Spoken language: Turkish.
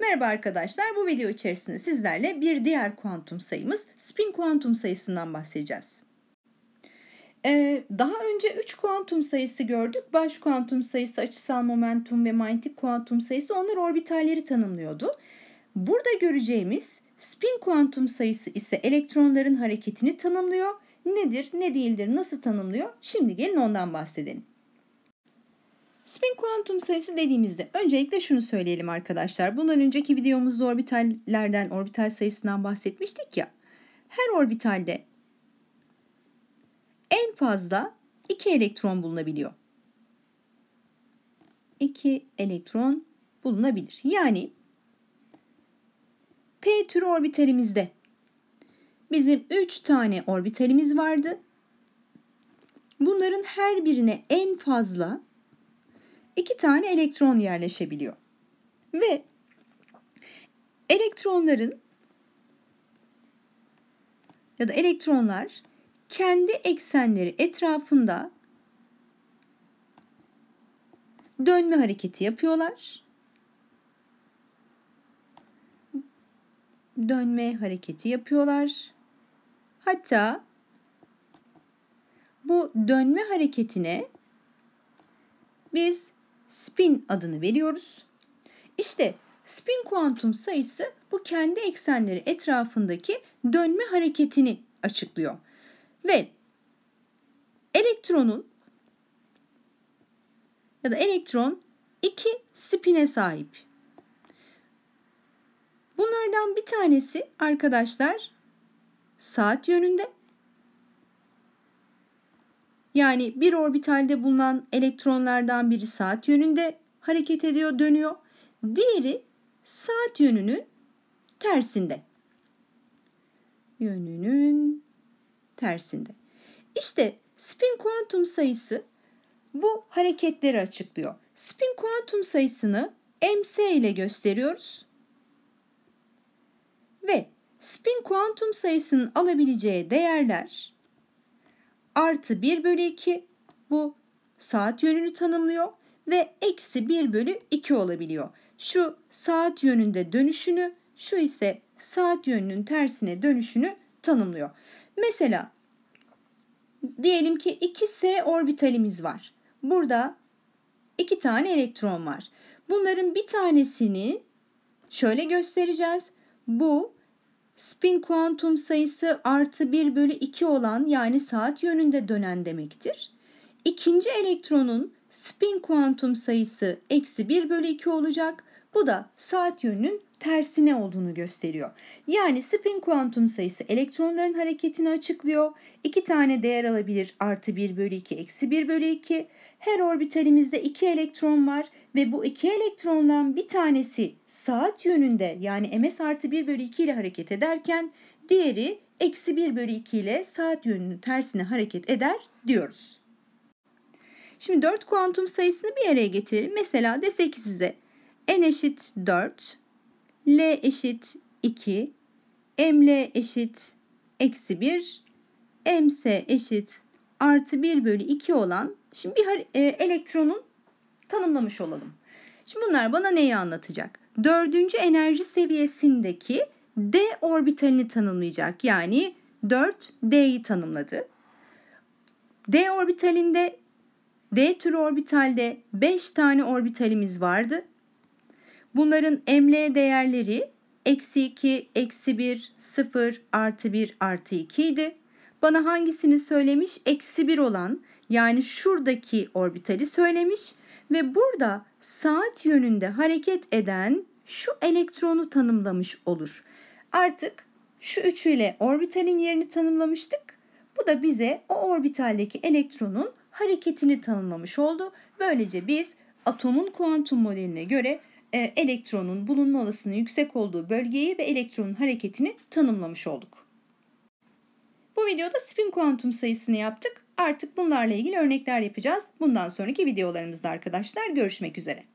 Merhaba arkadaşlar, bu video içerisinde sizlerle bir diğer kuantum sayımız spin kuantum sayısından bahsedeceğiz. Ee, daha önce 3 kuantum sayısı gördük. Baş kuantum sayısı, açısal momentum ve manyetik kuantum sayısı onlar orbitalleri tanımlıyordu. Burada göreceğimiz spin kuantum sayısı ise elektronların hareketini tanımlıyor. Nedir, ne değildir, nasıl tanımlıyor? Şimdi gelin ondan bahsedelim. Spin kuantum sayısı dediğimizde öncelikle şunu söyleyelim arkadaşlar. Bundan önceki videomuzda orbitallerden, orbital sayısından bahsetmiştik ya. Her orbitalde en fazla 2 elektron bulunabiliyor. 2 elektron bulunabilir. Yani P türü orbitalimizde bizim 3 tane orbitalimiz vardı. Bunların her birine en fazla iki tane elektron yerleşebiliyor. Ve elektronların ya da elektronlar kendi eksenleri etrafında dönme hareketi yapıyorlar. Dönme hareketi yapıyorlar. Hatta bu dönme hareketine biz spin adını veriyoruz. İşte spin kuantum sayısı bu kendi eksenleri etrafındaki dönme hareketini açıklıyor. Ve elektronun ya da elektron iki spine sahip. Bunlardan bir tanesi arkadaşlar saat yönünde yani bir orbitalde bulunan elektronlardan biri saat yönünde hareket ediyor, dönüyor. Diğeri saat yönünün tersinde. Yönünün tersinde. İşte spin kuantum sayısı bu hareketleri açıklıyor. Spin kuantum sayısını ms ile gösteriyoruz. Ve spin kuantum sayısının alabileceği değerler artı 1 bölü 2 bu saat yönünü tanımlıyor ve eksi 1 bölü 2 olabiliyor. Şu saat yönünde dönüşünü şu ise saat yönünün tersine dönüşünü tanımlıyor. Mesela diyelim ki 2s orbitalimiz var. Burada iki tane elektron var. Bunların bir tanesini şöyle göstereceğiz. Bu Spin kuantum sayısı artı 1 bölü 2 olan yani saat yönünde dönen demektir. İkinci elektronun spin kuantum sayısı eksi 1 bölü 2 olacak bu da saat yönünün tersine olduğunu gösteriyor. Yani spin kuantum sayısı elektronların hareketini açıklıyor. İki tane değer alabilir artı 1 bölü 2 eksi 1 bölü 2. Her orbitalimizde iki elektron var ve bu iki elektrondan bir tanesi saat yönünde yani ms artı 1 bölü 2 ile hareket ederken diğeri eksi 1 bölü 2 ile saat yönünün tersine hareket eder diyoruz. Şimdi 4 kuantum sayısını bir araya getirelim. Mesela desek size n eşit 4, l eşit 2, ml eşit eksi 1, ms eşit artı 1 bölü 2 olan şimdi bir e, elektronun tanımlamış olalım. Şimdi bunlar bana neyi anlatacak? Dördüncü enerji seviyesindeki d orbitalini tanımlayacak. Yani 4 d'yi tanımladı. d orbitalinde d tür orbitalde 5 tane orbitalimiz vardı. Bunların emleye değerleri eksi 2, eksi 1, 0, artı 1, artı 2 idi. Bana hangisini söylemiş? Eksi 1 olan yani şuradaki orbitali söylemiş ve burada saat yönünde hareket eden şu elektronu tanımlamış olur. Artık şu üçüyle orbitalin yerini tanımlamıştık. Bu da bize o orbitaldeki elektronun hareketini tanımlamış oldu. Böylece biz atomun kuantum modeline göre e, elektronun bulunma olasılığının yüksek olduğu bölgeyi ve elektronun hareketini tanımlamış olduk. Bu videoda spin kuantum sayısını yaptık. Artık bunlarla ilgili örnekler yapacağız. Bundan sonraki videolarımızda arkadaşlar görüşmek üzere.